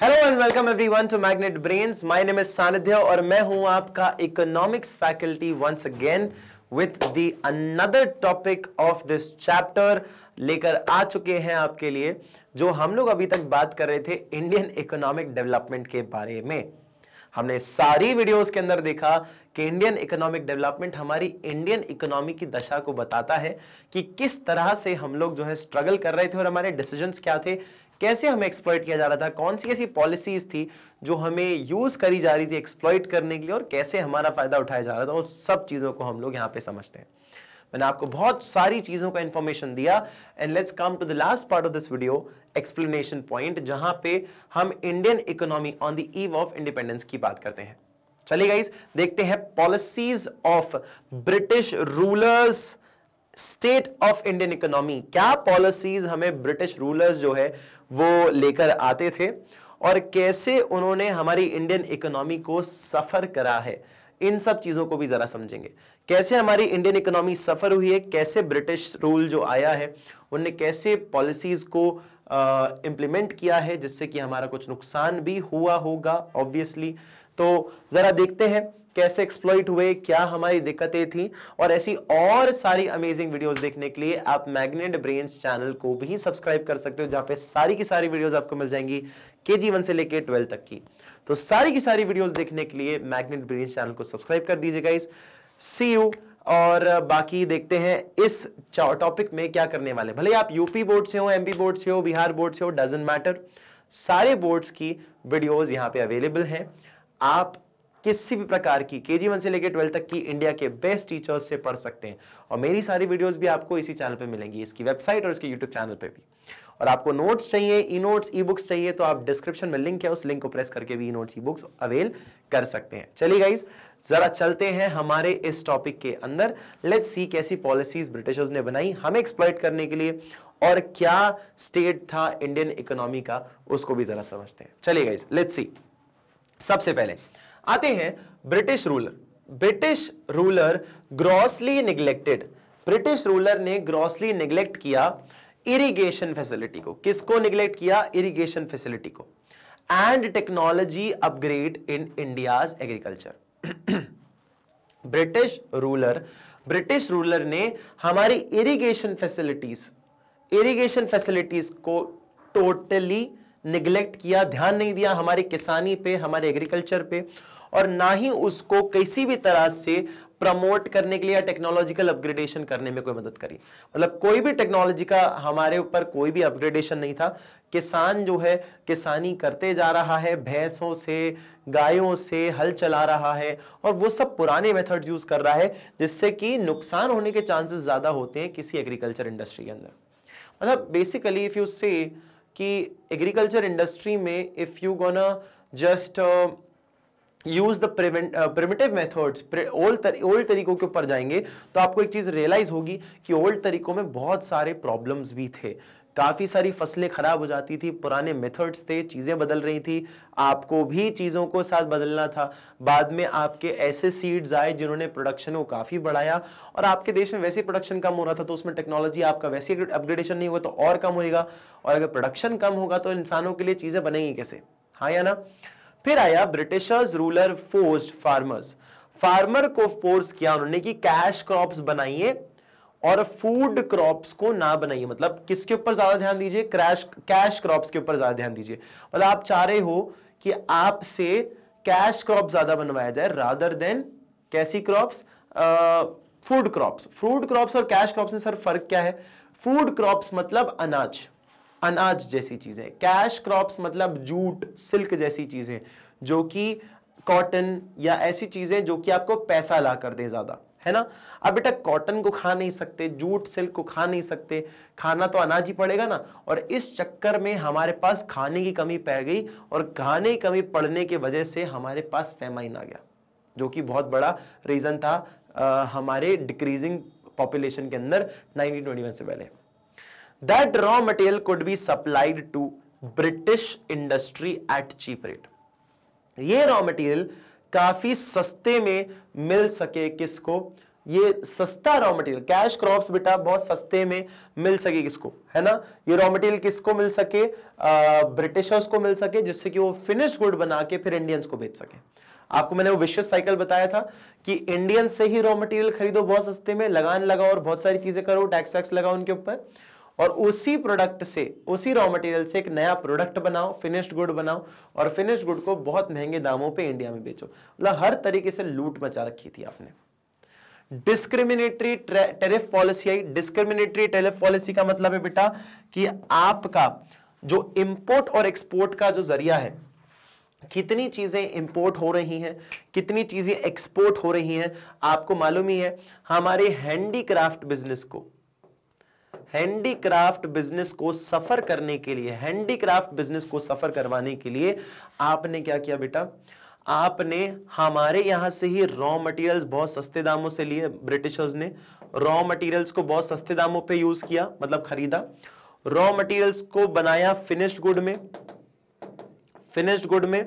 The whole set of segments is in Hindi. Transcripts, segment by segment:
Hello and welcome everyone to Magnet Brains my name is Sanidhya और मैं हूं आपका economics faculty once again with the another topic of this chapter लेकर आ चुके हैं आपके लिए जो हम लोग अभी तक बात कर रहे थे इंडियन इकोनॉमिक डेवलपमेंट के बारे में हमने सारी वीडियोस के अंदर देखा कि इंडियन इकोनॉमिक डेवलपमेंट हमारी इंडियन इकोनॉमी की दशा को बताता है कि किस तरह से हम लोग जो है स्ट्रगल कर रहे थे और हमारे डिसीजंस क्या थे कैसे हमें एक्सप्लॉइट किया जा रहा था कौन सी ऐसी पॉलिसीज थी जो हमें यूज़ करी जा रही थी एक्सप्लॉइट करने के लिए और कैसे हमारा फ़ायदा उठाया जा रहा था उस सब चीज़ों को हम लोग यहाँ पे समझते हैं मैंने आपको बहुत सारी चीज़ों का इन्फॉर्मेशन दिया and let's come to the last part of this video explanation point जहां पे हम Indian economy on the eve of independence की बात करते हैं चलिए गाइज देखते हैं policies of British rulers state of Indian economy क्या पॉलिसीज हमें ब्रिटिश रूलर्स जो है वो लेकर आते थे और कैसे उन्होंने हमारी इंडियन इकोनॉमी को सफ़र करा है इन सब चीज़ों को भी ज़रा समझेंगे कैसे हमारी इंडियन इकोनॉमी सफ़र हुई है कैसे ब्रिटिश रूल जो आया है उनने कैसे पॉलिसीज़ को इंप्लीमेंट किया है जिससे कि हमारा कुछ नुकसान भी हुआ होगा ऑब्वियसली तो ज़रा देखते हैं कैसे एक्सप्लोइट हुए क्या हमारी दिक्कतें थी और ऐसी और सारी अमेजिंग वीडियोस देखने के लिए आप मैग्नेट ब्रेन्स चैनल को भी सब्सक्राइब कर सकते हो जहां पे सारी की सारी वीडियोस आपको मिल जाएंगी के जी वन से लेके ट्वेल्थ तक की तो सारी की सारी वीडियोस देखने के लिए मैग्नेट ब्रेन्स चैनल को सब्सक्राइब कर दीजिएगा इस सी यू और बाकी देखते हैं इस टॉपिक में क्या करने वाले भले आप यूपी बोर्ड से हो एमपी बोर्ड से हो बिहार बोर्ड से हो डजेंट मैटर सारे बोर्ड्स की वीडियोस यहाँ पे अवेलेबल हैं आप किसी भी प्रकार की के जी से लेकर ट्वेल्थ तक की इंडिया के बेस्ट टीचर्स से पढ़ सकते हैं और मेरी सारी वीडियोस भी आपको इसी चैनल पर मिलेंगी इसकी वेबसाइट और इसके यूट्यूब चैनल पर भी और आपको नोट्स चाहिए ई नोट्स ई बुक्स चाहिए तो आप डिस्क्रिप्शन में लिंक है उस लिंक को प्रेस करके भी e notes e books avail कर सकते हैं चलिए गाइज जरा चलते हैं हमारे इस टॉपिक के अंदर लेट्स सी कैसी पॉलिसीज ब्रिटिशर्स ने बनाई हमें एक्सप्लॉइट करने के लिए और क्या स्टेट था इंडियन इकोनॉमी का उसको भी जरा समझते हैं चलिए गाइज लेट्स सी सबसे पहले आते हैं British ruler British ruler grossly neglected British ruler ने ग्रॉसली निग्लेक्ट किया इरिगेशन फैसिलिटी को किसको निग्लेक्ट किया इरिगेशन फैसिलिटी को and technology upgrade in India agriculture British ruler British ruler ने हमारी इरिगेशन फैसिलिटीज इरिगेशन फैसिलिटीज को टोटली निग्लेक्ट किया ध्यान नहीं दिया हमारे किसानी पे हमारे एग्रीकल्चर पे और ना ही उसको किसी भी तरह से प्रमोट करने के लिए या टेक्नोलॉजिकल अपग्रेडेशन करने में कोई मदद करी मतलब कोई भी टेक्नोलॉजी का हमारे ऊपर कोई भी अपग्रेडेशन नहीं था किसान जो है किसानी करते जा रहा है भैंसों से गायों से हल चला रहा है और वो सब पुराने मेथड्स यूज कर रहा है जिससे कि नुकसान होने के चांसेस ज़्यादा होते हैं किसी एग्रीकल्चर इंडस्ट्री के अंदर मतलब बेसिकली इफ़ यू से कि एग्रीकल्चर इंडस्ट्री में if you gonna just use the primitive methods old old तरीकों के ऊपर जाएंगे तो आपको एक चीज़ रियलाइज होगी कि ओल्ड तरीकों में बहुत सारे प्रॉब्लम्स भी थे काफ़ी सारी फसलें ख़राब हो जाती थी पुराने मेथड्स थे चीज़ें बदल रही थी आपको भी चीज़ों को साथ बदलना था बाद में आपके ऐसे सीड्स आए जिन्होंने प्रोडक्शन को काफ़ी बढ़ाया और आपके देश में वैसे प्रोडक्शन कम हो रहा था तो उसमें टेक्नोलॉजी आपका वैसे अपग्रेडेशन नहीं हुआ तो और कम होएगा और अगर प्रोडक्शन कम होगा तो इंसानों के लिए चीज़ें बनेंगी कैसे हाँ या ना फिर आया Britishers ruler force farmers farmer को फोर्स किया उन्होंने कि कैश क्रॉप्स बनाइए और फूड क्रॉप्स को ना बनाइए मतलब किसके ऊपर ज्यादा ध्यान दीजिए क्रैश कैश क्रॉप्स के ऊपर ज्यादा ध्यान दीजिए मतलब आप चाह रहे हो कि आपसे कैश क्रॉप ज्यादा बनवाया जाए रादर देन कैसी crops food crops food crops और कैश क्रॉप्स में सर फर्क क्या है फूड क्रॉप्स मतलब अनाज अनाज जैसी चीजें कैश क्रॉप्स मतलब जूट सिल्क जैसी चीजें जो कि कॉटन या ऐसी चीजें जो कि आपको पैसा ला कर दे ज्यादा है ना अब बेटा कॉटन को खा नहीं सकते जूट सिल्क को खा नहीं सकते खाना तो अनाज ही पड़ेगा ना और इस चक्कर में हमारे पास खाने की कमी पै गई और खाने की कमी पड़ने की वजह से हमारे पास फेमाइन आ गया जो कि बहुत बड़ा रीज़न था आ, हमारे डिक्रीजिंग पॉपुलेशन के अंदर 1921 से पहले that raw material could be supplied to British industry at cheap rate ये रॉ मटेरियल काफी सस्ते में मिल सके किसको ये सस्ता रॉ मटेरियल कैश क्रॉप्स बेटा बहुत सस्ते में मिल सके किसको है ना ये रॉ मटेरियल किसको मिल सके ब्रिटिशर्स को मिल सके जिससे कि वो फिनिश गुड बना के फिर इंडियंस को बेच सके आपको मैंने वो विशेष साइकिल बताया था कि इंडियन से ही रॉ मटेरियल खरीदो बहुत सस्ते में लगान लगाओ और बहुत सारी चीजें करो टैक्स वैक्स लगाओ उनके ऊपर और उसी प्रोडक्ट से उसी रॉ मटेरियल से एक नया प्रोडक्ट बनाओ फिनिश्ड गुड बनाओ और फिनिश्ड गुड को बहुत महंगे दामों पे इंडिया में बेचो मतलब हर तरीके से लूट मचा रखी थी आपने डिस्क्रिमिनेटरी टेरिफ पॉलिसी आई डिस्क्रिमिनेटरी टेरिफ पॉलिसी का मतलब है बेटा कि आपका जो इंपोर्ट और एक्सपोर्ट का जो जरिया है कितनी चीजें इंपोर्ट हो रही हैं कितनी चीजें एक्सपोर्ट हो रही हैं आपको मालूम ही है हमारे हैंडीक्राफ्ट बिजनेस को हैंडीक्राफ्ट बिजनेस को सफर करने के लिए हैंडीक्राफ्ट बिजनेस को सफर करवाने के लिए आपने क्या किया बेटा आपने हमारे यहां से ही रॉ मटेरियल्स बहुत सस्ते दामों से लिए ब्रिटिशर्स ने रॉ मटेरियल्स को बहुत सस्ते दामों पे यूज किया मतलब खरीदा रॉ मटेरियल्स को बनाया फिनिश्ड गुड में फिनिश्ड गुड में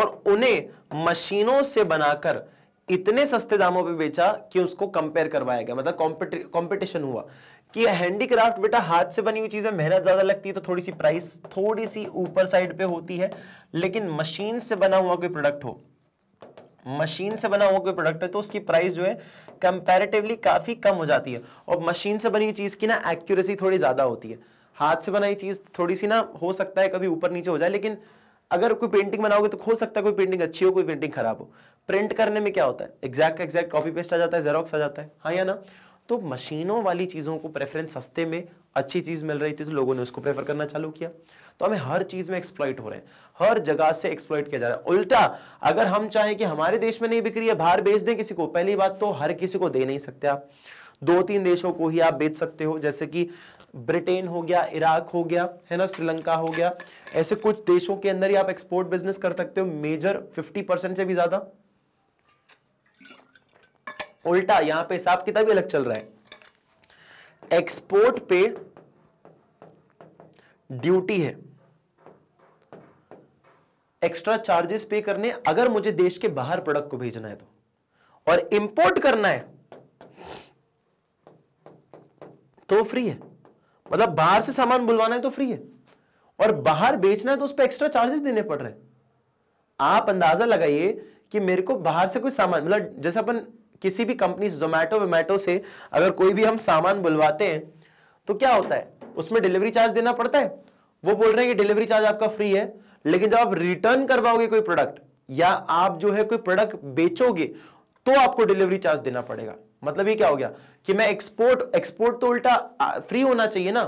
और उन्हें मशीनों से बनाकर इतने सस्ते दामों पे बेचा कि उसको कंपेयर करवाया गया मतलब कॉम्पिटिशन हुआ कि हैंडीक्राफ्ट बेटा हाथ से बनी हुई चीज में मेहनत ज्यादा लगती है तो थोड़ी सी प्राइस थोड़ी सी ऊपर साइड पे होती है लेकिन मशीन से बना हुआ कोई प्रोडक्ट हो मशीन से बना हुआ कोई प्रोडक्ट है तो उसकी प्राइस जो है कंपैरेटिवली काफी कम हो जाती है और मशीन से बनी हुई चीज की ना एक्यूरेसी थोड़ी ज्यादा होती है हाथ से बनाई चीज थोड़ी सी ना हो सकता है कभी ऊपर नीचे हो जाए लेकिन अगर कोई पेंटिंग बनाओगे तो हो सकता है कोई पेंटिंग अच्छी हो कोई पेंटिंग खराब हो प्रिंट करने में क्या होता है एग्जैक्ट एग्जैक्ट कॉपी पेस्ट आ जाता है जेरोक्स आ जाता है हाँ या ना तो मशीनों वाली चीज़ों को प्रेफरेंस सस्ते में अच्छी चीज़ मिल रही थी तो लोगों ने उसको प्रेफर करना चालू किया तो हमें हर चीज़ में एक्सप्लॉइट हो रहे हैं हर जगह से एक्सप्लॉइट किया जा रहा है उल्टा अगर हम चाहें कि हमारे देश में नहीं बिक्री है बाहर बेच दें किसी को पहली बात तो हर किसी को दे नहीं सकते आप दो तीन देशों को ही आप बेच सकते हो जैसे कि ब्रिटेन हो गया इराक हो गया है ना श्रीलंका हो गया ऐसे कुछ देशों के अंदर ही आप एक्सपोर्ट बिजनेस कर सकते हो मेजर 50 परसेंट से भी ज़्यादा उल्टा यहां पे हिसाब किताब अलग चल रहा है एक्सपोर्ट पे ड्यूटी है एक्स्ट्रा चार्जेस पे करने अगर मुझे देश के बाहर प्रोडक्ट को भेजना है तो और इंपोर्ट करना है तो फ्री है मतलब बाहर से सामान बुलवाना है तो फ्री है और बाहर बेचना है तो उस पर एक्स्ट्रा चार्जेस देने पड़ रहे हैं आप अंदाजा लगाइए कि मेरे को बाहर से कुछ सामान मतलब जैसे अपन किसी भी कंपनी जोमेटो वोमेटो से अगर कोई भी हम सामान बुलवाते हैं तो क्या होता है उसमें डिलीवरी चार्ज देना पड़ता है वो बोल रहे हैं कि डिलीवरी चार्ज आपका फ्री है लेकिन जब आप रिटर्न करवाओगे कोई प्रोडक्ट या आप जो है कोई प्रोडक्ट बेचोगे तो आपको डिलीवरी चार्ज देना पड़ेगा मतलब ये क्या हो गया कि मैं एक्सपोर्ट एक्सपोर्ट तो उल्टा फ्री होना चाहिए ना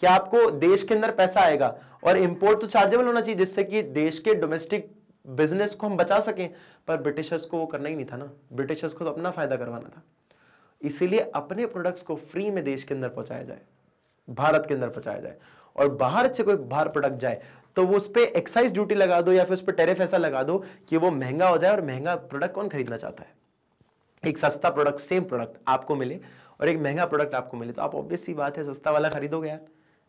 कि आपको देश के अंदर पैसा आएगा और इंपोर्ट तो चार्जेबल होना चाहिए जिससे कि देश के डोमेस्टिक बिजनेस को हम बचा सकें पर ब्रिटिशर्स को वो करना ही नहीं था ना ब्रिटिशर्स को तो अपना फ़ायदा करवाना था इसीलिए अपने प्रोडक्ट्स को फ्री में देश के अंदर पहुंचाया जाए भारत के अंदर पहुंचाया जाए और बाहर से कोई बाहर प्रोडक्ट जाए तो वो उस पर एक्साइज ड्यूटी लगा दो या फिर उस पर टेरिफ ऐसा लगा दो कि वो महंगा हो जाए और महंगा प्रोडक्ट कौन खरीदना चाहता है एक सस्ता प्रोडक्ट सेम प्रोडक्ट आपको मिले और एक महंगा प्रोडक्ट आपको मिले तो आप ऑब्वियस सी बात है सस्ता वाला खरीदोगे यार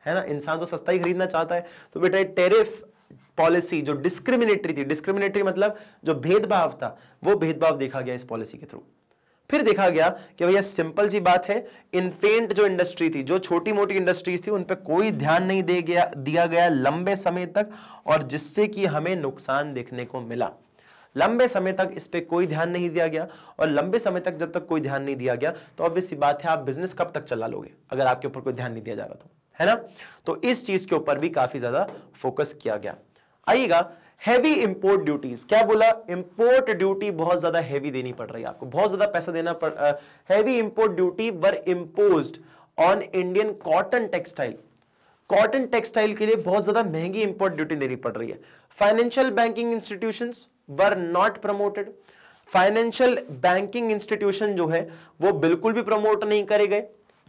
है ना इंसान तो सस्ता ही खरीदना चाहता है तो बेटा टेरिफ पॉलिसी जो डिस्क्रिमिनेटरी थी डिस्क्रिमिनेटरी मतलब जो भेदभाव था वो भेदभाव देखा गया इस पॉलिसी के थ्रू फिर देखा गया कि भैया सिंपल सी बात है इनफेंट जो इंडस्ट्री थी जो छोटी मोटी इंडस्ट्रीज थी उन पर कोई ध्यान नहीं दे गया दिया गया लंबे समय तक और जिससे कि हमें नुकसान देखने को मिला लंबे समय तक इस पर कोई ध्यान नहीं दिया गया और लंबे समय तक जब तक कोई ध्यान नहीं दिया गया तो ऑब्वियस बात है आप बिजनेस कब तक चला लोगे अगर आपके ऊपर कोई ध्यान नहीं दिया जा रहा तो है ना तो इस चीज के ऊपर भी काफी ज्यादा फोकस किया गया आइएगा हैवी इंपोर्ट ड्यूटीज क्या बोला इंपोर्ट ड्यूटी बहुत ज्यादा हैवी देनी पड़ रही है आपको बहुत ज्यादा पैसा देना पड़ heavy import duty were impose on Indian cotton textile cotton textile के लिए बहुत ज्यादा महंगी इंपोर्ट ड्यूटी देनी पड़ रही है financial banking institution were not promoted financial banking institution जो है वो बिल्कुल भी प्रमोट नहीं करे गए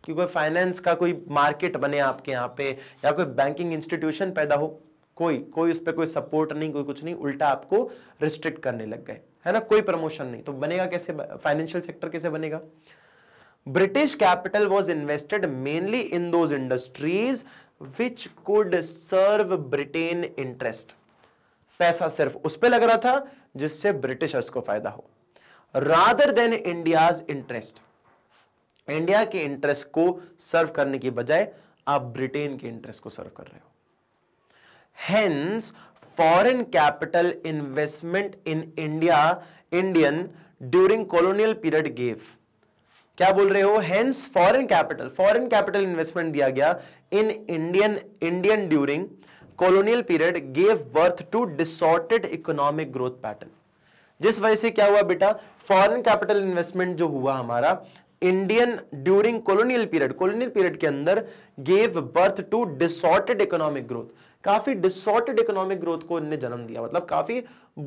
क्योंकि फाइनेंस का कोई मार्केट बने आपके यहाँ पे या कोई बैंकिंग इंस्टीट्यूशन पैदा हो कोई कोई उस पर कोई सपोर्ट नहीं कोई कुछ नहीं उल्टा आपको रिस्ट्रिक्ट करने लग गए है ना कोई प्रमोशन नहीं तो बनेगा कैसे फाइनेंशियल सेक्टर कैसे बनेगा British capital was invested mainly in those industries which could serve Britain interest पैसा सिर्फ उस पर लग रहा था जिससे ब्रिटिशर्स को फायदा हो rather than India's interest India के इंटरेस्ट को सर्व करने की बजाय आप ब्रिटेन के इंटरेस्ट को सर्व कर रहे हो hence foreign capital investment in India Indian during colonial period gave क्या बोल रहे हो hence foreign capital foreign capital investment दिया गया in Indian Indian during colonial period gave birth to distorted economic growth pattern जिस वजह से क्या हुआ बेटा फॉरेन कैपिटल इन्वेस्टमेंट जो हुआ हमारा Indian during colonial period colonial period के अंदर gave birth to distorted economic growth काफी डिसऑर्टेड इकोनॉमिक ग्रोथ को इनने जन्म दिया मतलब काफी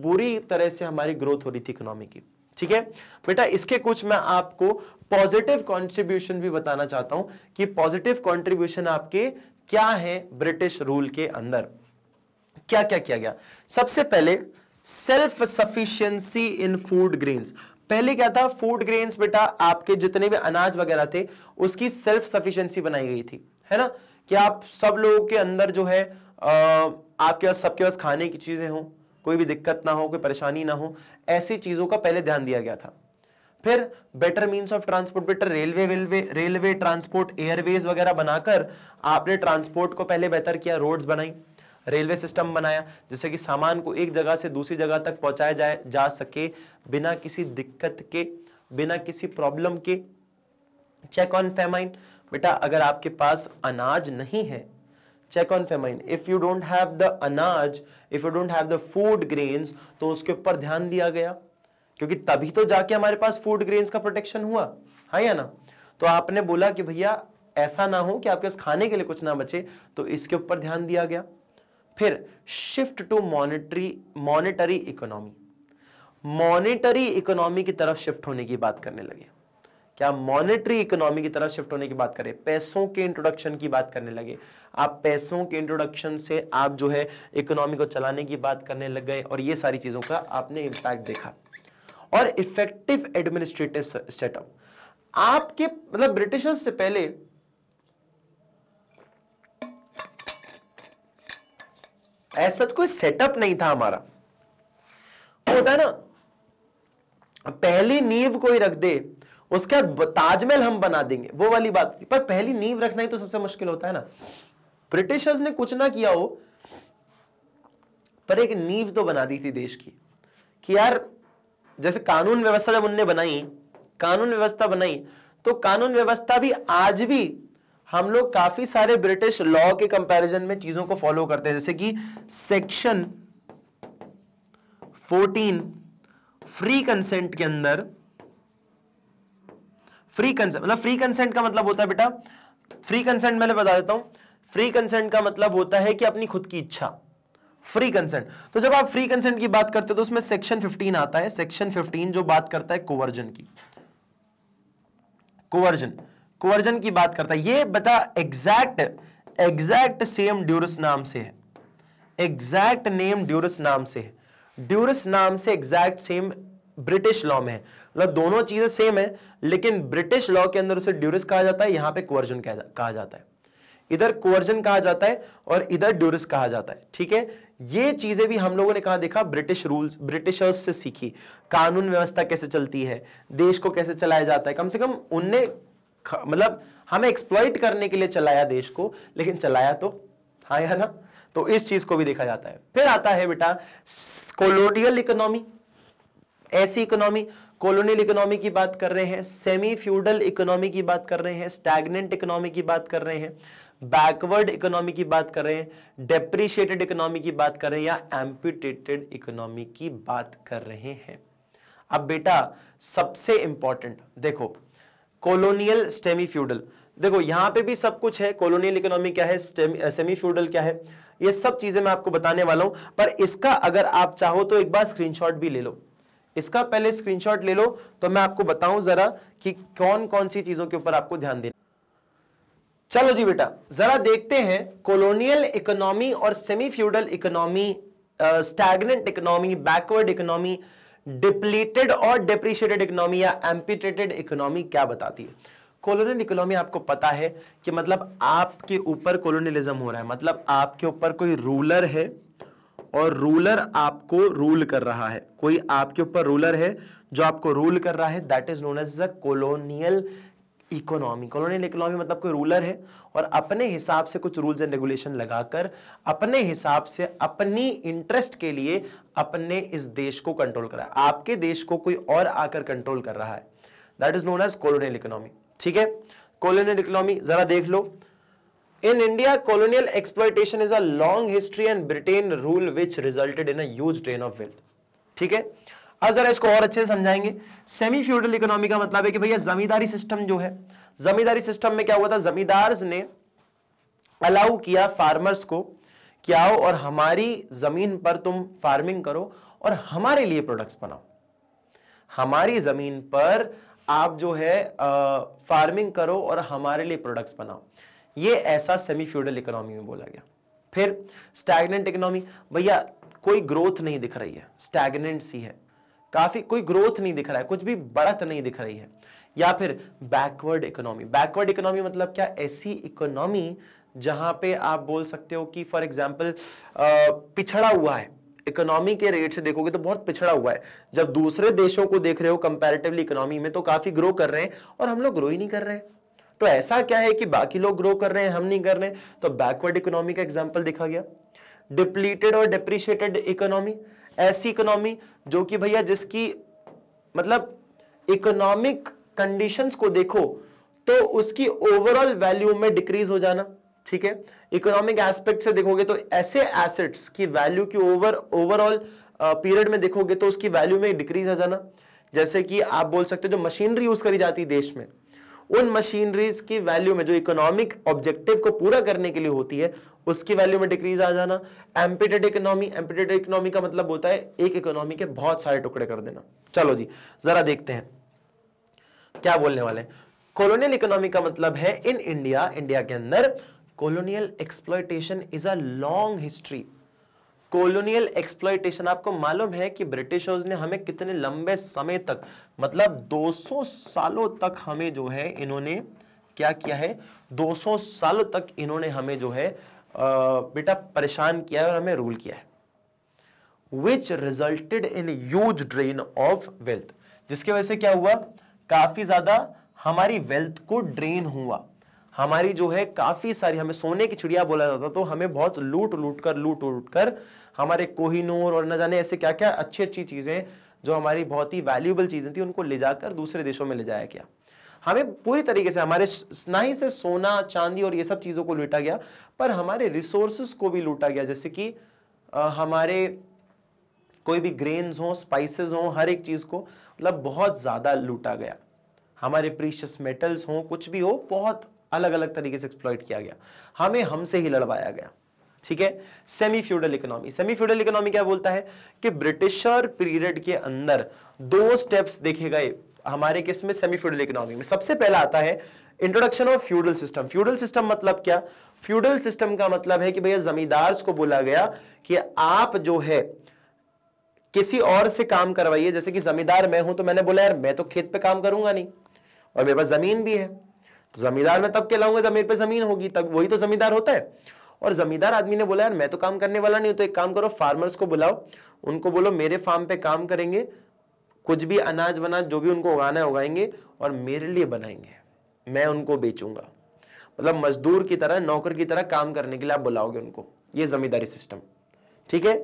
बुरी तरह से हमारी ग्रोथ हो रही थी इकोनॉमी की ठीक है बेटा इसके कुछ मैं आपको पॉजिटिव कंट्रीब्यूशन भी बताना चाहता हूं कि पॉजिटिव कंट्रीब्यूशन आपके क्या है ब्रिटिश रूल के अंदर क्या क्या किया गया सबसे पहले self sufficiency in food grains पहले क्या था फूड ग्रेन्स बेटा आपके जितने भी अनाज वगैरह थे उसकी सेल्फ सफिशियंसी बनाई गई थी है ना कि आप सब लोगों के अंदर जो है आपके पास सबके पास खाने की चीज़ें हों कोई भी दिक्कत ना हो कोई परेशानी ना हो ऐसी चीज़ों का पहले ध्यान दिया गया था फिर better means of transport better railway railway railway transport airways वगैरह बनाकर आपने ट्रांसपोर्ट को पहले बेहतर किया रोड्स बनाई रेलवे सिस्टम बनाया जिससे कि सामान को एक जगह से दूसरी जगह तक पहुंचाया जाए जा सके बिना किसी दिक्कत के बिना किसी प्रॉब्लम के चेक ऑन फेमाइन बेटा अगर आपके पास अनाज नहीं है check on famine if you don't have the अनाज if you don't have the food grains तो उसके ऊपर ध्यान दिया गया क्योंकि तभी तो जाके हमारे पास फूड ग्रेन्स का प्रोटेक्शन हुआ हाँ या ना तो आपने बोला कि भैया ऐसा ना हो कि आपके पास खाने के लिए कुछ ना बचे तो इसके ऊपर ध्यान दिया गया फिर shift to monetary monetary economy monetary economy की तरफ शिफ्ट होने की बात करने लगे क्या मॉनेटरी इकोनॉमी की तरफ शिफ्ट होने की बात करें पैसों के इंट्रोडक्शन की बात करने लगे आप पैसों के इंट्रोडक्शन से आप जो है इकोनॉमी को चलाने की बात करने लग गए और ये सारी चीज़ों का आपने इंपैक्ट देखा और इफेक्टिव एडमिनिस्ट्रेटिव सेटअप आपके मतलब ब्रिटिशर्स से पहले ऐसा तो कोई सेटअप नहीं था हमारा होता है ना पहली नींव कोई रख दे उसके बाद ताजमहल हम बना देंगे वो वाली बात पर पहली नींव रखना ही तो सबसे मुश्किल होता है ना ब्रिटिशर्स ने कुछ ना किया हो पर एक नींव तो बना दी थी देश की कि यार जैसे कानून व्यवस्था जब उनने बनाई कानून व्यवस्था बनाई तो कानून व्यवस्था भी आज भी हम लोग काफी सारे ब्रिटिश लॉ के कंपैरिजन में चीजों को फॉलो करते हैं जैसे कि सेक्शन 14 फ्री कंसेंट के अंदर फ्री कंसेंट मतलब फ्री कंसेंट का मतलब होता है बेटा फ्री कंसेंट मैंने बता देता हूं फ्री कंसेंट का मतलब होता है कि अपनी खुद की इच्छा फ्री कंसेंट तो जब आप फ्री कंसेंट की बात करते हो तो उसमें सेक्शन 15 आता है सेक्शन 15 जो बात करता है कोवर्जन की कोवर्जन कोवर्जन की बात करता है ये बेटा एग्जैक्ट एग्जैक्ट सेम ड्यूरस नाम से है एग्जैक्ट नेम ड्यूरस नाम से है ड्यूरस नाम से एग्जैक्ट सेम ब्रिटिश लॉ में है मतलब दोनों चीजें सेम है लेकिन ब्रिटिश लॉ के अंदर उसे ड्यूरस कहा जाता है यहां पे कोवर्जन कहा जाता है इधर कोवर्जन कहा जाता है और इधर ड्यूरस कहा जाता है ठीक है ये चीजें भी हम लोगों ने कहा देखा ब्रिटिश रूल्स ब्रिटिशर्स से सीखी कानून व्यवस्था कैसे चलती है देश को कैसे चलाया जाता है कम से कम उनने मतलब हमें एक्सप्लॉइट करने के लिए चलाया देश को लेकिन चलाया तो हाँ या ना तो इस चीज को भी देखा जाता है फिर आता है बेटा कोलोनियल इकोनॉमी ऐसी इकोनॉमी कॉलोनियल इकोनॉमी की बात कर रहे हैं सेमी फ्यूडल इकोनॉमी की बात कर रहे हैं स्टैग्नेंट इकोनॉमी की बात कर रहे हैं बैकवर्ड इकोनॉमी की बात कर रहे हैं डेप्रिशिएटेड इकोनॉमी की बात कर रहे हैं या एम्प्यूटेटेड इकोनॉमी की बात कर रहे हैं अब बेटा सबसे इंपॉर्टेंट देखो कॉलोनियल स्टेमी फ्यूडल देखो यहां पे भी सब कुछ है कॉलोनियल इकोनॉमी क्या है सेमी फ्यूडल क्या है ये सब चीजें मैं आपको बताने वाला हूं पर इसका अगर आप चाहो तो एक बार स्क्रीनशॉट भी ले लो इसका पहले स्क्रीनशॉट ले लो तो मैं आपको बताऊं जरा कि कौन कौन सी चीजों के ऊपर आपको ध्यान देना चलो जी बेटा जरा देखते हैं कॉलोनियल इकोनॉमी और semi feudal economy stagnant economy backward economy depleted और डिप्रीशियटेड इकोनॉमी या एम्पिटेटेड इकोनॉमी क्या बताती है कॉलोनियल इकोनॉमी आपको पता है कि मतलब आपके ऊपर कॉलोनियलिज्म हो रहा है मतलब आपके ऊपर कोई रूलर है और रूलर आपको रूल कर रहा है कोई आपके ऊपर रूलर है जो आपको रूल कर रहा है that is known as a colonial economy colonial economy मतलब कोई रूलर है और अपने हिसाब से कुछ रूल्स एंड रेगुलेशन लगाकर अपने हिसाब से अपनी इंटरेस्ट के लिए अपने इस देश को कंट्रोल करा आपके देश को कोई और आकर कंट्रोल कर रहा है that is known as colonial economy ठीक है कॉलोनियल इकोनॉमी जरा देख लो in India colonial exploitation is a long history and Britain rule which resulted in a huge drain of wealth. ठीक है अब जरा इसको और अच्छे से समझाएंगे सेमी फ्यूडल इकोनॉमी का मतलब है कि भैया जमींदारी सिस्टम जो है जमींदारी सिस्टम में क्या हुआ था जमींदार ने अलाउ किया फार्मर्स को क्या आओ और हमारी जमीन पर तुम फार्मिंग करो और हमारे लिए प्रोडक्ट्स बनाओ हमारी जमीन पर आप जो है आ, फार्मिंग करो और हमारे लिए प्रोडक्ट्स बनाओ ये ऐसा सेमी फ्यूडल इकोनॉमी में बोला गया फिर स्टैगनेंट इकोनॉमी भैया कोई ग्रोथ नहीं दिख रही है स्टैगनेंट सी है काफी कोई ग्रोथ नहीं दिख रहा है कुछ भी बढ़त नहीं दिख रही है या फिर बैकवर्ड इकोनॉमी बैकवर्ड इकोनॉमी मतलब क्या ऐसी इकोनॉमी जहां पे आप बोल सकते हो कि फॉर एग्जाम्पल पिछड़ा हुआ है इकोनॉमी के रेट से देखोगे तो बहुत पिछड़ा हुआ है जब दूसरे देशों को देख रहे हो कंपैरेटिवली इकोनॉमी में तो काफी ग्रो कर रहे हैं और हम लोग ग्रो ही नहीं कर रहे हैं तो ऐसा क्या है कि बाकी लोग ग्रो कर रहे हैं हम नहीं कर रहे हैं तो बैकवर्ड इकोनॉमी का एग्जाम्पल देखा गया डिप्लीटेड और डिप्रिशिएटेड इकोनॉमी ऐसी इकोनॉमी जो कि भैया जिसकी मतलब इकोनॉमिक कंडीशंस को देखो तो उसकी ओवरऑल वैल्यू में डिक्रीज हो जाना ठीक है इकोनॉमिक एस्पेक्ट से देखोगे तो ऐसे एसेट्स की वैल्यू की ओवर ओवरऑल पीरियड में देखोगे तो उसकी वैल्यू में डिक्रीज आ जाना जैसे कि आप बोल सकते हो जो मशीनरी यूज करी जाती है देश में उन मशीनरीज की वैल्यू में जो इकोनॉमिक ऑब्जेक्टिव को पूरा करने के लिए होती है उसकी वैल्यू में डिक्रीज आ जाना एम्पिटेड इकोनॉमी एम्पिटेड इकोनॉमी का मतलब होता है एक इकोनॉमी के बहुत सारे टुकड़े कर देना चलो जी जरा देखते हैं क्या बोलने वाले कॉलोनियल इकोनॉमी का मतलब है इन इंडिया इंडिया के अंदर colonial exploitation is a long history colonial exploitation आपको मालूम है कि ब्रिटिशर्स ने हमें कितने लंबे समय तक मतलब 200 सालों तक हमें जो है इन्होंने क्या किया है 200 सालों तक इन्होंने हमें जो है बेटा परेशान किया है और हमें रूल किया है which resulted in huge drain of wealth जिसके वजह से क्या हुआ काफी ज्यादा हमारी वेल्थ को ड्रेन हुआ हमारी जो है काफी सारी हमें सोने की चिड़िया बोला जाता तो हमें बहुत लूट लूट कर लूट लूट कर हमारे कोहिनूर और न जाने ऐसे क्या क्या अच्छी अच्छी चीज़ें जो हमारी बहुत ही वैल्यूबल चीज़ें थी उनको ले जाकर दूसरे देशों में ले जाया गया हमें पूरी तरीके से हमारे ना ही सिर्फ सोना चांदी और ये सब चीज़ों को लूटा गया पर हमारे रिसोर्स को भी लूटा गया जैसे कि आ, हमारे कोई भी ग्रेन्स हों स्पाइसेस हों हर एक चीज़ को मतलब बहुत ज़्यादा लूटा गया हमारे प्रीशियस मेटल्स हों कुछ भी हो बहुत अलग अलग तरीके से एक्सप्लॉइट किया गया हमें हमसे ही लड़वाया गया ठीक है semi feudal economy semi feudal economy क्या बोलता है कि ब्रिटिशर पीरियड के अंदर दो स्टेप्स देखे गए हमारे किस में सेमी फ्यूडल इकोनॉमी में सबसे पहला आता है introduction of feudal system feudal system मतलब क्या फ्यूडल सिस्टम का मतलब है कि भैया जमींदार को बोला गया कि आप जो है किसी और से काम करवाइए जैसे कि जमींदार मैं हूं तो मैंने बोला यार मैं तो खेत पे काम करूंगा नहीं और मेरे पास जमीन भी है तो जमींदार मैं तब कहलाऊंगा जब मेरे पे जमीन होगी तब वही तो जमींदार होता है और जमींदार आदमी ने बोला यार मैं तो काम करने वाला नहीं हूं तो एक काम करो फार्मर्स को बुलाओ उनको बोलो मेरे फार्म पे काम करेंगे कुछ भी अनाज वनाज जो भी उनको उगाना है उगाएंगे और मेरे लिए बनाएंगे मैं उनको बेचूंगा मतलब मजदूर की तरह नौकर की तरह काम करने के लिए आप बुलाओगे उनको ये जमींदारी सिस्टम ठीक है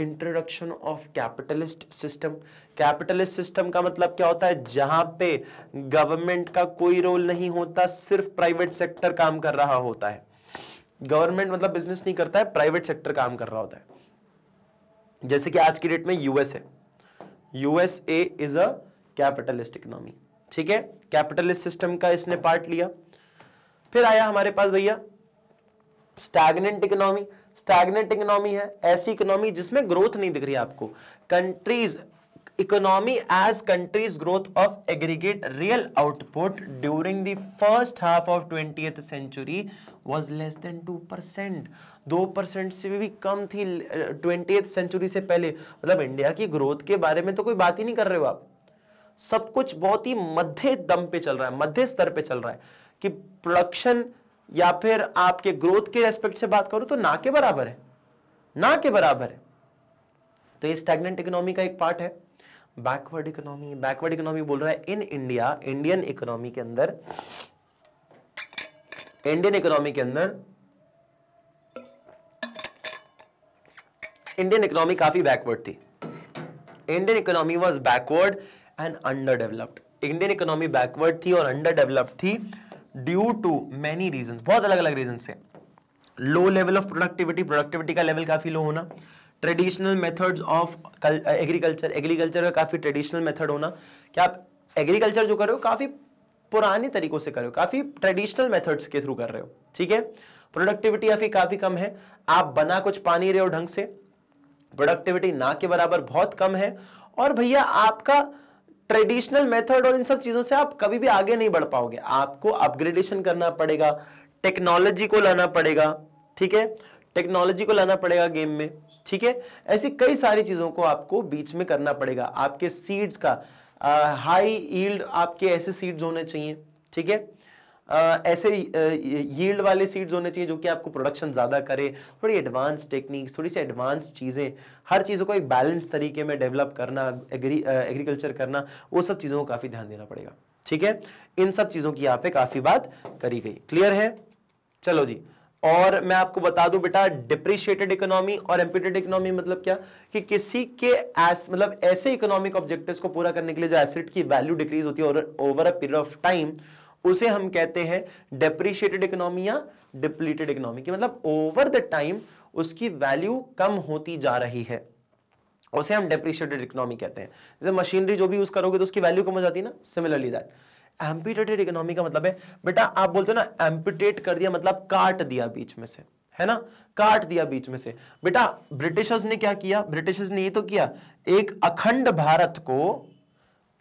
introduction of capitalist system capitalist system का मतलब क्या होता है जहां पे गवर्नमेंट का कोई रोल नहीं होता सिर्फ प्राइवेट सेक्टर काम कर रहा होता है गवर्नमेंट मतलब बिजनेस नहीं करता है प्राइवेट सेक्टर काम कर रहा होता है जैसे कि आज की डेट में यूएस है USA is a capitalist economy ठीक है कैपिटलिस्ट सिस्टम का इसने पार्ट लिया फिर आया हमारे पास भैया स्टैगनेंट इकोनॉमी स्टैगनेंट इकोनॉमी है ऐसी इकोनॉमी जिसमें ग्रोथ नहीं दिख रही आपको countries countries growth of aggregate real output during the first half of twenty century was less than two percent दो परसेंट से भी कम थी ट्वेंटी सेंचुरी से पहले मतलब इंडिया की ग्रोथ के बारे में तो कोई बात ही नहीं कर रहे हो आप सब कुछ बहुत ही मध्य दम पे चल रहा है मध्य स्तर पे चल रहा है कि प्रोडक्शन या फिर आपके ग्रोथ के रेस्पेक्ट से बात करूं तो ना के बराबर है ना के बराबर है तो ये स्टैगनेंट इकोनॉमी का एक पार्ट है बैकवर्ड इकोनॉमी बैकवर्ड इकोनॉमी बोल रहा है इन इंडिया इंडियन इकोनॉमी के अंदर इंडियन इकोनॉमी के अंदर इंडियन इकोनॉमी काफी बैकवर्ड थी Indian economy was backward and underdeveloped Indian economy backward थी और अंडर डेवलप्ड थी ड्यू टू मैनी रीजन बहुत अलग अलग रीजन है low level of productivity productivity का लेवल काफी लो होना traditional methods of agriculture agriculture का काफ़ी ट्रेडिशनल मेथड होना क्या आप एग्रीकल्चर जो कर रहे हो काफ़ी पुराने तरीकों से कर रहे हो काफ़ी ट्रेडिशनल मेथड्स के थ्रू कर रहे हो ठीक है प्रोडक्टिविटी अभी काफ़ी कम है आप बना कुछ पानी रहे हो ढंग से प्रोडक्टिविटी ना के बराबर बहुत कम है और भैया आपका ट्रेडिशनल मेथड और इन सब चीज़ों से आप कभी भी आगे नहीं बढ़ पाओगे आपको अपग्रेडेशन करना पड़ेगा टेक्नोलॉजी को लाना पड़ेगा ठीक है टेक्नोलॉजी को लाना पड़ेगा गेम में ठीक है ऐसी कई सारी चीज़ों को आपको बीच में करना पड़ेगा आपके सीड्स का हाई यील्ड आपके ऐसे सीड्स होने चाहिए ठीक है ऐसे यील्ड वाले सीड्स होने चाहिए जो कि आपको प्रोडक्शन ज़्यादा करे थोड़ी एडवांस टेक्निक्स थोड़ी सी एडवांस चीज़ें हर चीज़ों को एक बैलेंस तरीके में डेवलप करना एग्रीकल्चर करना वो सब चीज़ों को काफ़ी ध्यान देना पड़ेगा ठीक है इन सब चीज़ों की यहाँ पे काफ़ी बात करी गई क्लियर है चलो जी और मैं आपको बता दूं बेटा डिप्रिशिएटेड इकोनॉमी और एम्प्यूटेड इकोनॉमी मतलब क्या कि किसी के एस मतलब ऐसे इकोनॉमिक ऑब्जेक्टिव्स को पूरा करने के लिए जो एसेट की वैल्यू डिक्रीज होती है over a period of time उसे हम कहते हैं डेप्रिशिएटेड इकोनॉमी या डिप्लीटेड इकोनॉमी मतलब ओवर द टाइम उसकी वैल्यू कम होती जा रही है उसे हम डेप्रिशिएटेड इकोनॉमी कहते हैं जैसे मशीनरी जो भी यूज करोगे तो उसकी वैल्यू कम हो जाती है ना सिमिलरली दैट एम्पिटेटेड इकोनॉमी का मतलब है बेटा आप बोलते हो ना एम्पिटेट कर दिया मतलब काट दिया बीच में से है ना काट दिया बीच में से बेटा ब्रिटिशर्स ने क्या किया ब्रिटिशर्स ने ये तो किया एक अखंड भारत को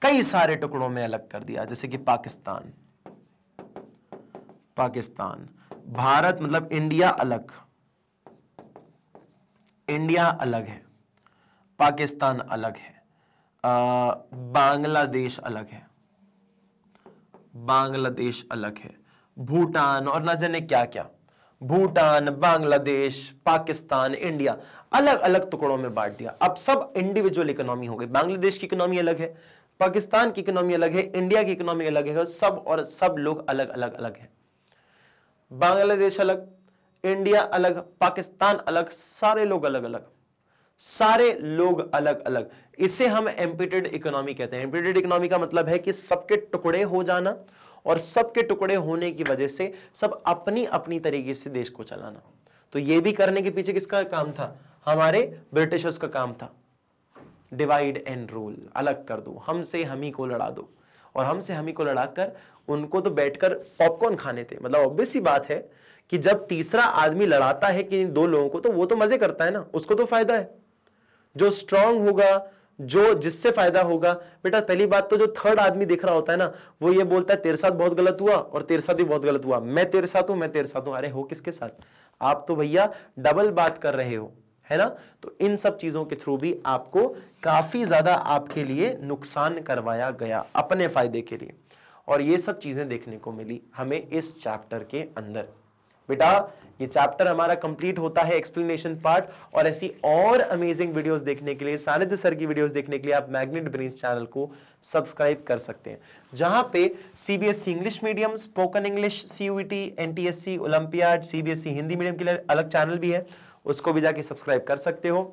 कई सारे टुकड़ों में अलग कर दिया जैसे कि पाकिस्तान पाकिस्तान भारत मतलब इंडिया अलग इंडिया अलग है पाकिस्तान अलग है बांग्लादेश अलग है बांग्लादेश अलग है भूटान और ना जाने क्या क्या भूटान बांग्लादेश पाकिस्तान इंडिया अलग अलग टुकड़ों में बांट दिया अब सब इंडिविजुअल इकोनॉमी हो गई बांग्लादेश की इकोनॉमी अलग है पाकिस्तान की इकोनॉमी अलग है इंडिया की इकोनॉमी अलग है सब और सब लोग अलग अलग अलग है बांग्लादेश अलग इंडिया अलग पाकिस्तान अलग सारे लोग अलग अलग सारे लोग अलग अलग इसे हम एम्पिटेड इकोनॉमी कहते हैं एम्पिटेड इकोनॉमी का मतलब है कि सबके टुकड़े हो जाना और सबके टुकड़े होने की वजह से सब अपनी अपनी तरीके से देश को चलाना तो यह भी करने के पीछे किसका काम था हमारे ब्रिटिशर्स का काम था डिवाइड एंड रूल अलग कर दो हमसे हम ही को लड़ा दो और हमसे हम ही को लड़ाकर उनको तो बैठकर पॉपकॉर्न खाने थे मतलब ऑब्वियस ही बात है कि जब तीसरा आदमी लड़ाता है कि दो लोगों को तो वो तो मजे करता है ना उसको तो फायदा है जो स्ट्रांग होगा जो जिससे फायदा होगा बेटा पहली बात तो जो थर्ड आदमी दिख रहा होता है ना वो ये बोलता है तेरे साथ बहुत गलत हुआ और तेरे साथ भी बहुत गलत हुआ मैं तेरे साथ हूं मैं तेरे साथ हूं अरे हो किसके साथ आप तो भैया डबल बात कर रहे हो है ना तो इन सब चीजों के थ्रू भी आपको काफी ज्यादा आपके लिए नुकसान करवाया गया अपने फायदे के लिए और ये सब चीजें देखने को मिली हमें इस चैप्टर के अंदर बेटा ये चैप्टर हमारा कंप्लीट होता है एक्सप्लेनेशन पार्ट और ऐसी और अमेजिंग वीडियोस देखने के लिए सानिध्य सर की वीडियोस देखने के लिए आप मैग्नेट ब्रेन चैनल को सब्सक्राइब कर सकते हैं जहां पे CBSE English medium spoken English CUET NTSC olympiad CBSE Hindi medium के लिए अलग चैनल भी है उसको भी जाके सब्सक्राइब कर सकते हो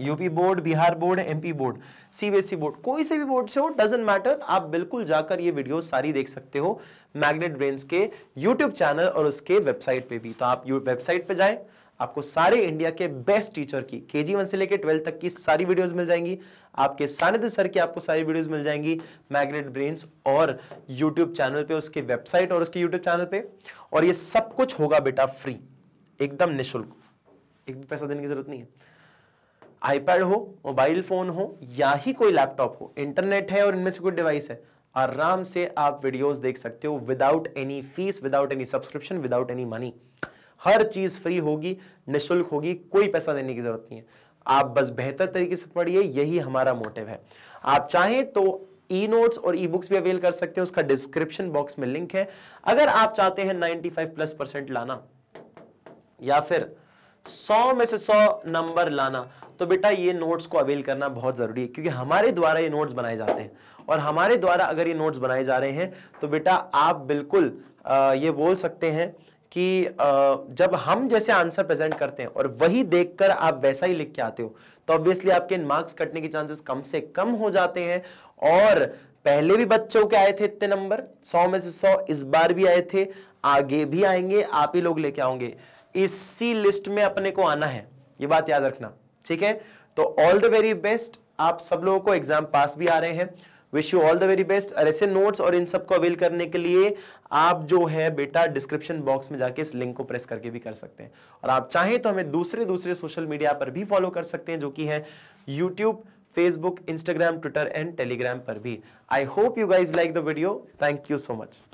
UP board Bihar board MP board CBSE board कोई से भी बोर्ड से हो डजेंट मैटर आप बिल्कुल जाकर ये वीडियो सारी देख सकते हो मैग्नेट ब्रेन्स के यूट्यूब चैनल और उसके वेबसाइट पे भी तो आप वेबसाइट पे जाए आपको सारे इंडिया के बेस्ट टीचर की के जी वन से लेकर ट्वेल्थ तक की सारी वीडियोस मिल जाएंगी आपके सानिध्य सर की आपको सारी वीडियोस मिल जाएंगी मैग्नेट ब्रेन्स और यूट्यूब चैनल पे उसके वेबसाइट और उसके यूट्यूब चैनल पे और ये सब कुछ होगा बेटा फ्री एकदम निःशुल्क एक पैसा देने की जरूरत नहीं है आईपैड हो मोबाइल फोन हो या ही कोई लैपटॉप हो इंटरनेट है और इनमें से कोई डिवाइस है आराम से आप वीडियोस देख सकते हो without any fees without any subscription without any money हर चीज फ्री होगी निशुल्क होगी कोई पैसा देने की जरूरत नहीं है आप बस बेहतर तरीके से पढ़िए यही हमारा मोटिव है आप चाहें तो ई नोट्स और ई बुक्स भी अवेल कर सकते हैं उसका डिस्क्रिप्शन बॉक्स में लिंक है अगर आप चाहते हैं 95 प्लस परसेंट लाना या फिर 100 में से 100 नंबर लाना तो बेटा ये नोट्स को अवेल करना बहुत ज़रूरी है क्योंकि हमारे द्वारा ये नोट्स बनाए जाते हैं और हमारे द्वारा अगर ये नोट्स बनाए जा रहे हैं तो बेटा आप बिल्कुल ये बोल सकते हैं कि जब हम जैसे आंसर प्रेजेंट करते हैं और वही देखकर आप वैसा ही लिख के आते हो तो ऑब्वियसली आपके मार्क्स कटने के चांसेस कम से कम हो जाते हैं और पहले भी बच्चों के आए थे इतने नंबर सौ में से सौ इस बार भी आए थे आगे भी आएंगे आप ही लोग लेके आओगे इसी लिस्ट में अपने को आना है ये बात याद रखना ठीक है तो ऑल द वेरी बेस्ट आप सब लोगों को एग्जाम पास भी आ रहे हैं wish you all the very best और ऐसे नोट्स और इन सबको अवेल करने के लिए आप जो है बेटा डिस्क्रिप्शन बॉक्स में जाके इस लिंक को प्रेस करके भी कर सकते हैं और आप चाहें तो हमें दूसरे दूसरे सोशल मीडिया पर भी फॉलो कर सकते हैं जो कि है YouTube Facebook Instagram Twitter and Telegram पर भी I hope you guys like the video thank you so much